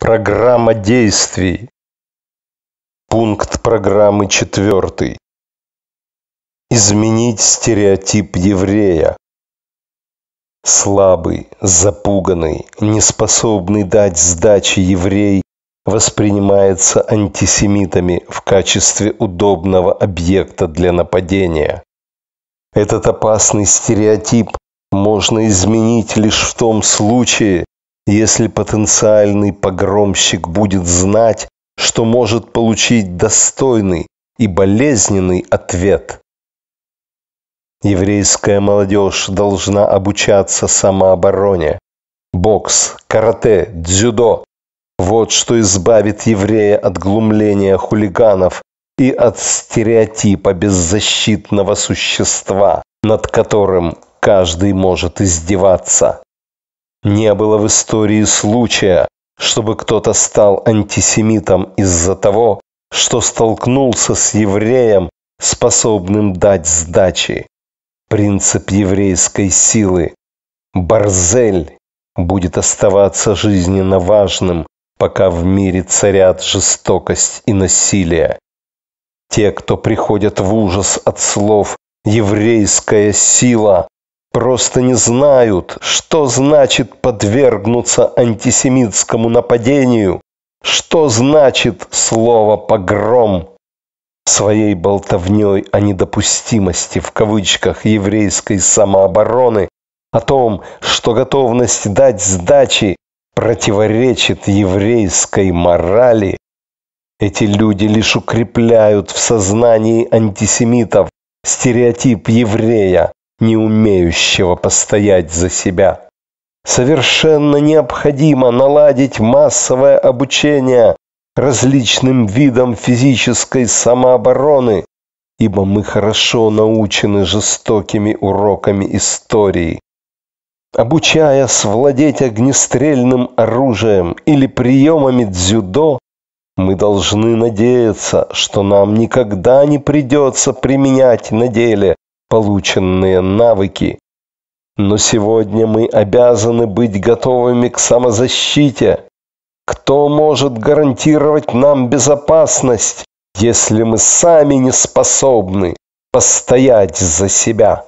Программа действий. Пункт программы четвертый. Изменить стереотип еврея. Слабый, запуганный, неспособный дать сдачи еврей воспринимается антисемитами в качестве удобного объекта для нападения. Этот опасный стереотип можно изменить лишь в том случае, если потенциальный погромщик будет знать, что может получить достойный и болезненный ответ. Еврейская молодежь должна обучаться самообороне. Бокс, карате, дзюдо – вот что избавит еврея от глумления хулиганов и от стереотипа беззащитного существа, над которым каждый может издеваться. Не было в истории случая, чтобы кто-то стал антисемитом из-за того, что столкнулся с евреем, способным дать сдачи. Принцип еврейской силы «Барзель» будет оставаться жизненно важным, пока в мире царят жестокость и насилие. Те, кто приходят в ужас от слов «еврейская сила», просто не знают, что значит подвергнуться антисемитскому нападению, что значит слово «погром». Своей болтовней о недопустимости в кавычках еврейской самообороны, о том, что готовность дать сдачи противоречит еврейской морали, эти люди лишь укрепляют в сознании антисемитов стереотип еврея, не умеющего постоять за себя. Совершенно необходимо наладить массовое обучение различным видам физической самообороны, ибо мы хорошо научены жестокими уроками истории. Обучаясь владеть огнестрельным оружием или приемами дзюдо, мы должны надеяться, что нам никогда не придется применять на деле полученные навыки. Но сегодня мы обязаны быть готовыми к самозащите. Кто может гарантировать нам безопасность, если мы сами не способны постоять за себя?